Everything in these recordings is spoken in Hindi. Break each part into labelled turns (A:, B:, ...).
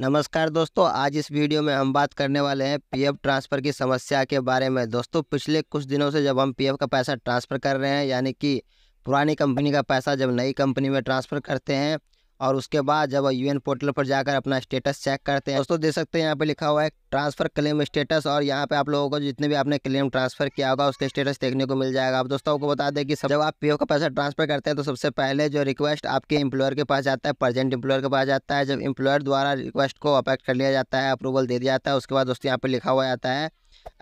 A: नमस्कार दोस्तों आज इस वीडियो में हम बात करने वाले हैं पीएफ ट्रांसफ़र की समस्या के बारे में दोस्तों पिछले कुछ दिनों से जब हम पीएफ का पैसा ट्रांसफ़र कर रहे हैं यानी कि पुरानी कंपनी का पैसा जब नई कंपनी में ट्रांसफ़र करते हैं और उसके बाद जब यू पोर्टल पर जाकर अपना स्टेटस चेक करते हैं दोस्तों देख सकते हैं यहाँ पे लिखा हुआ है ट्रांसफ़र क्लेम स्टेटस और यहाँ पे आप लोगों को जितने भी आपने क्लेम ट्रांसफ़र किया होगा उसका स्टेटस देखने को मिल जाएगा आप दोस्तों को बता दें कि सब जब आप पीओ का पैसा ट्रांसफ़र करते हैं तो सबसे पहले जो रिक्वेस्ट आपके एम्प्लॉयर के पास जाता है प्रजेंट एम्प्लॉयर के पास जाता है जब एम्प्लॉयर द्वारा रिक्वेस्ट को अपेक्ट कर लिया जाता है अप्रूवल दे दिया जाता है उसके बाद दोस्तों यहाँ पर लिखा हुआ जाता है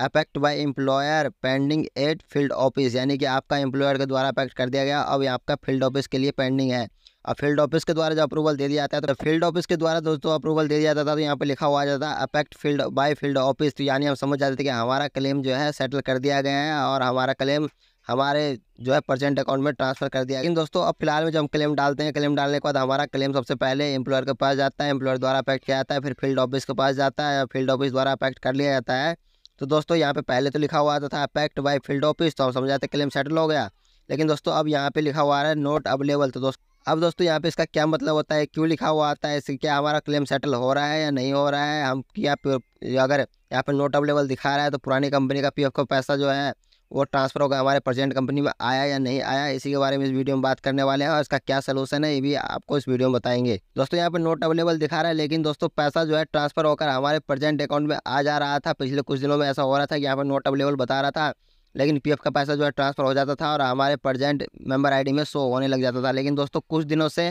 A: अपेक्ट by employer pending at field office यानी कि आपका एम्प्लॉयर के द्वारा अपेक्ट कर दिया गया अब आपका फील्ड ऑफिस के लिए पेंडिंग है अब फील्ड ऑफिस के द्वारा जब अप्रूवल दे दिया जाता है तो फील्ड ऑफिस के द्वारा दोस्तों अप्रूवल दे दिया जाता था तो यहाँ पे लिखा हुआ जाता है अपेक्ट फील्ड बाय फील्ड ऑफिस तो यानी हम समझ जाते थे कि हमारा क्लेम जो है सेटल कर दिया गया है और हमारा क्लेम हमारे जो है परसेंट अकाउंट में ट्रांसफर कर दिया लेकिन दोस्तों अब फिलहाल में जब हम क्लेम डालते हैं क्लेम डालने के बाद हमारा क्लेम सबसे पहले एम्प्लॉयर के पास जाता है एम्प्लॉयर द्वारा अपेक्ट किया जाता है फिर फील्ड ऑफिस के पास जाता है फील्ड ऑफिस द्वारा अपेक्ट कर लिया जाता है तो दोस्तों यहाँ पे पहले तो लिखा हुआ था अपेक्ट बाई फील्ड ऑफिस तो हम समझ जाते क्लेम सेटल हो गया लेकिन दोस्तों अब यहाँ पे लिखा हुआ है नोट अवेलेबल तो दोस्तों अब दोस्तों यहाँ पे इसका क्या मतलब होता है क्यों लिखा हुआ आता है क्या हमारा क्लेम सेटल हो रहा है या नहीं हो रहा है हम क्या अगर यहाँ पे नोट अवेलेबल दिखा रहा है तो पुरानी कंपनी का पी का पैसा जो है वो ट्रांसफ़र होगा हमारे प्रेजेंट कंपनी में आया या नहीं आया इसी के बारे में इस वीडियो में बात करने वाले हैं और इसका क्या सलूशन है ये भी आपको इस वीडियो में बताएंगे दोस्तों यहाँ पे नोट अवेलेबल दिखा रहा है लेकिन दोस्तों पैसा जो है ट्रांसफ़र होकर हमारे प्रेजेंट अकाउंट में आ जा रहा था पिछले कुछ दिनों में ऐसा हो रहा था कि यहाँ पर नोट अवेलेबल बता रहा था लेकिन पीएफ का पैसा जो है ट्रांसफ़र हो जाता था और हमारे प्रजेंट मेंबर आईडी में शो होने लग जाता था लेकिन दोस्तों कुछ दिनों से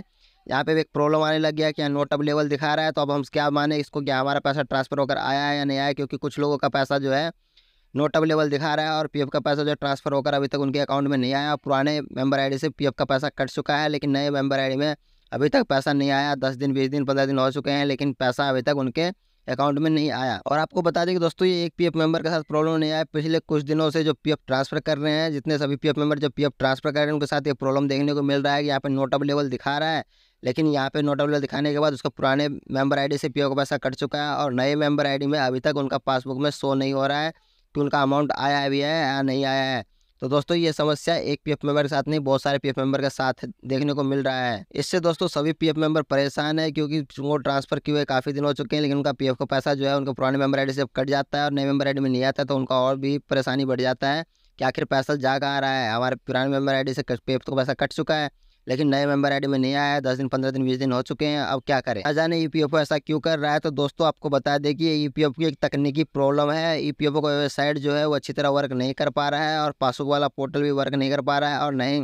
A: यहाँ पे भी एक प्रॉब्लम आने लग गया कि यहाँ नोट अवेलेबल दिखा रहा है तो अब हम क्या माने इसको क्या हमारा पैसा ट्रांसफ़र होकर आया है या नहीं आया क्योंकि कुछ लोगों का पैसा जो है नोट अवेलेबल दिखा रहा है और पीएफ का पैसा जो है ट्रांसफ़र होकर अभी तक उनके अकाउंट में नहीं आया पुराने मेंबर आईडी से पीएफ का पैसा कट चुका है लेकिन नए मेम्बर आई में अभी तक पैसा नहीं आया दस दिन बीस दिन पंद्रह दिन हो चुके हैं लेकिन पैसा अभी तक उनके अकाउंट में नहीं आया और आपको बता दें कि दोस्तों ये एक पीएफ मेंबर के साथ प्रॉब्लम नहीं आया पिछले कुछ दिनों से जो पीएफ ट्रांसफर कर रहे हैं जितने सभी पीएफ मेंबर जो पीएफ ट्रांसफर कर रहे हैं उनके साथ ये प्रॉब्लम देखने को मिल रहा है कि यहाँ पे नोट अवेलेबल दिखा रहा है लेकिन यहाँ पे अवेलेबल दिखाने के बाद उसका पुराने मेंबर आई से पी का पैसा कट चुका है और नए मेंबर आई में अभी तक उनका पासबुक में शो नहीं हो रहा है कि उनका अमाउंट आया भी है या नहीं आया है तो दोस्तों ये समस्या एक पीएफ मेंबर के साथ नहीं बहुत सारे पीएफ मेंबर के साथ देखने को मिल रहा है इससे दोस्तों सभी पीएफ मेंबर परेशान है क्योंकि वो ट्रांसफर किए हुए काफ़ी दिन हो चुके हैं लेकिन उनका पीएफ का पैसा जो है उनके पुराने मेंबर आईडी से कट जाता है और नए मेंबर आईडी में नहीं आता तो उनका और भी परेशानी बढ़ जाता है कि आखिर पैसा जा कहाँ रहा है हमारे पुराने मेंबर आईडी से पीएफ का पैसा कट चुका है लेकिन नए मेंबर आईडी में नहीं आया है दस दिन पंद्रह दिन बीस दिन हो चुके हैं अब क्या करें अजाने ईपीएफओ e ऐसा क्यों कर रहा है तो दोस्तों आपको बता दें कि ईपीएफओ e की एक तकनीकी प्रॉब्लम है ईपीएफओ का वेबसाइट जो है वो अच्छी तरह वर्क नहीं कर पा रहा है और पासबुक वाला पोर्टल भी वर्क नहीं कर पा रहा है और नहीं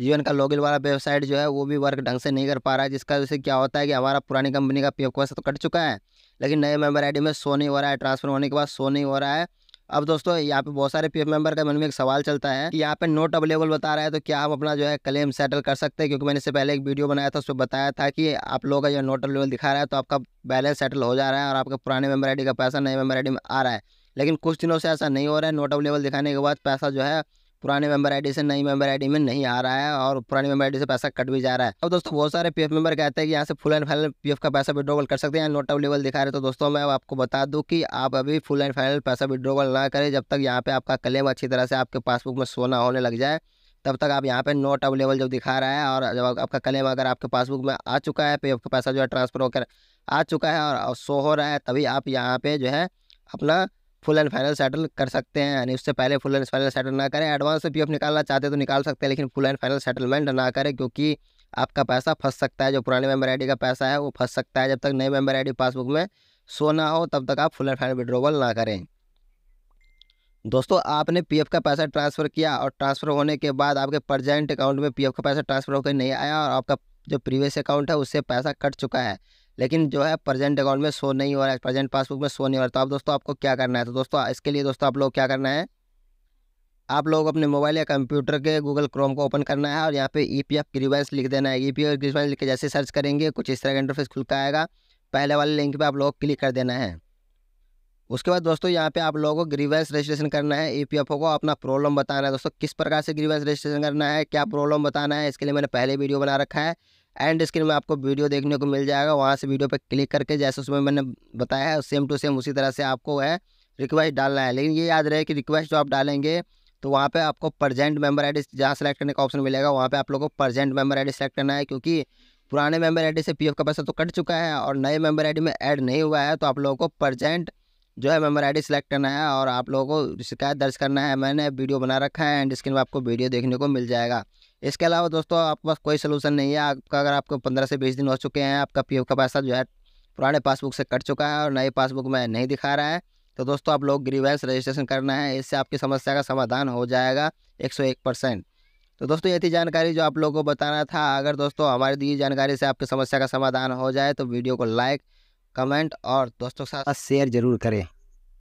A: जीवन का लॉगिन वाला वेबसाइट जो है वो भी वर्क ढंग से नहीं कर पा रहा है जिसका वजह से क्या होता है कि हमारा पुरानी कंपनी का पी एफ तो कट चुका है लेकिन नए मेंबर आईडी में शो नहीं हो रहा है ट्रांसफर होने के बाद शो नहीं हो रहा है अब दोस्तों यहाँ पे बहुत सारे पीएफ मेंबर का मन में एक सवाल चलता है कि यहाँ पे नोट अवेलेबल बता रहा है तो क्या आप अपना जो है क्लेम सेटल कर सकते हैं क्योंकि मैंने इससे पहले एक वीडियो बनाया था उसमें बताया था कि आप लोगों का जो नोट अवेलेबल दिखा रहा है तो आपका बैलेंस सेटल हो जा रहा है और आपका पुराने मेम्बर आई का पैसा नए मेम्बर आई में आ रहा है लेकिन कुछ दिनों से ऐसा नहीं हो रहा है नोट अवेलेबल दिखाने के बाद पैसा जो है पुराने मेंबर आईडी से नई मेंबर आईडी में नहीं आ रहा है और पुराने मेंबर आईडी से पैसा कट भी जा रहा है अब दोस्तों बहुत सारे पीएफ मेंबर कहते हैं कि यहाँ से फुल एंड फाइनल पीएफ का पैसा विड्रोवल कर सकते हैं नोट अवेलेबल दिखा रहे तो दोस्तों मैं आपको बता दूँ कि आप अभी फुल एंड फाइनल पैसा विड्रोवल ना करें जब तक यहाँ पर आपका क्लेम अच्छी तरह से आपके पासबुक में सोना होने लग जाए तब तक आप यहाँ पे नोट अवेलेबल जब दिखा रहा है और जब आपका क्लेम अगर आपके पासबुक में आ चुका है पे आपका पैसा जो है ट्रांसफ़र होकर आ चुका है और शो हो रहा है तभी आप यहाँ पे जो है अपना फुल एंड फाइनल सेटल कर सकते हैं यानी उससे पहले फुल एंड फाइनल सेटल ना करें एडवांस से पी एफ़ निकालना चाहते हैं तो निकाल सकते हैं लेकिन फुल एंड फाइनल सेटलमेंट ना करें क्योंकि आपका पैसा फंस सकता है जो पुराने मेंबर आईडी का पैसा है वो फंस सकता है जब तक नए मेम्बर आईडी पासबुक में शो ना हो तब तक आप फुल एंड फाइनल विड्रोवल ना करें दोस्तों आपने एफ़ का पैसा ट्रांसफ़र किया और ट्रांसफ़र होने के बाद आपके प्रजेंट अकाउंट में एफ़ का पैसा ट्रांसफ़र होकर नहीं आया और आपका जो प्रीवियस अकाउंट है उससे पैसा कट चुका है लेकिन जो है प्रेजेंट अकाउंट में शो नहीं हो रहा है प्रेजेंट पासबुक में शो नहीं हो रहा तो आप दोस्तों आपको क्या करना है तो दोस्तों इसके लिए दोस्तों आप लोग क्या करना है आप लोग अपने मोबाइल या कंप्यूटर के गूगल क्रोम को ओपन करना है और यहाँ पे ई पी एफ ग्रीवेंस लिख देना है ई पी एफ ग्रीवेंस लिख के जैसे सर्च करेंगे कुछ इस तरह का इंटरफेस खुल का आएगा पहले वाले लिंक पे आप लोग क्लिक कर देना है उसके बाद दोस्तों यहाँ पे आप लोगों को ग्रीवेंस रजिस्ट्रेशन करना है ई पी एफ ओ को अपना प्रॉब्लम बताना है दोस्तों किस प्रकार से ग्रीवेंस रजिस्ट्रेशन करना है क्या प्रॉब्लम बताना है इसके लिए मैंने पहले वीडियो बना रखा है एंड स्क्रीन में आपको वीडियो देखने को मिल जाएगा वहाँ से वीडियो पर क्लिक करके जैसे उसमें मैंने बताया है सेम टू सेम उसी तरह से आपको है रिक्वेस्ट डालना है लेकिन ये याद रहे कि रिक्वेस्ट जो आप डालेंगे तो वहाँ पे आपको प्रजेंट मेंबर आईडी जहाँ सेलेक्ट करने का ऑप्शन मिलेगा वहाँ पे आप लोगों को प्रजेंट मेंबर आईडी सेलेक्ट करना है क्योंकि पुराने मेंबर आईडी से पीएफ का पैसा तो कट चुका है और नए मेंबर आईडी में ऐड नहीं हुआ है तो आप लोगों को प्रजेंट जो है मेंबर आईडी सेलेक्ट करना है और आप लोगों को शिकायत दर्ज करना है मैंने वीडियो बना रखा है एंड स्क्रीन में आपको वीडियो देखने को मिल जाएगा इसके अलावा दोस्तों आपके पास कोई सलूशन नहीं है आपका अगर आपको पंद्रह से बीस दिन हो चुके हैं आपका पी का पैसा जो है पुराने पासबुक से कट चुका है और नए पासबुक में नहीं दिखा रहा है तो दोस्तों आप लोग ग्रीवेंस रजिस्ट्रेशन करना है इससे आपकी समस्या का समाधान हो जाएगा एक सौ एक परसेंट तो दोस्तों ये थी जानकारी जो आप लोगों को बताना था अगर दोस्तों हमारी दी जानकारी से आपकी समस्या का समाधान हो जाए तो वीडियो को लाइक कमेंट और दोस्तों के साथ शेयर जरूर करें